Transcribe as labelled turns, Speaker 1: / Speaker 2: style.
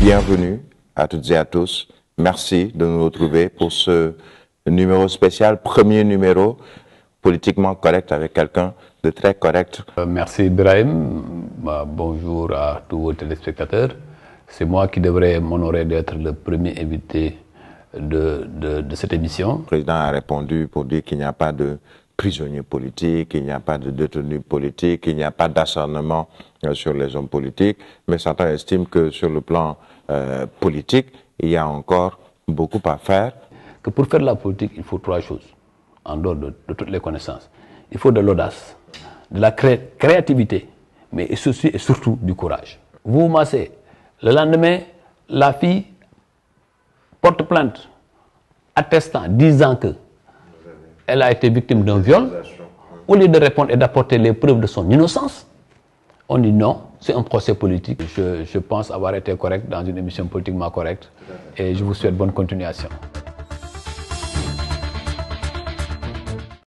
Speaker 1: Bienvenue à toutes et à tous. Merci de nous retrouver pour ce numéro spécial, premier numéro politiquement correct avec quelqu'un de très correct. Euh, merci Ibrahim. Bah, bonjour à tous vos téléspectateurs. C'est moi qui devrais m'honorer d'être le premier invité de, de, cette émission. Le président a répondu pour dire qu'il n'y a pas de prisonniers politiques, il n'y a pas de détenus politiques, il n'y a pas d'acharnement euh, sur les hommes politiques, mais certains estiment que sur le plan euh, politique, il y a encore beaucoup à faire. Que pour faire de la politique, il faut
Speaker 2: trois choses, en dehors de, toutes les connaissances. Il faut de l'audace, de la créativité, mais ceci est surtout du courage. Vous vous massez, le lendemain, la fille porte plainte, attestant, disant que elle a été victime d'un viol, au lieu de répondre et d'apporter les preuves de son innocence, on dit non, c'est un procès politique. Je, pense avoir été correct dans une émission politiquement correcte et je vous souhaite bonne continuation.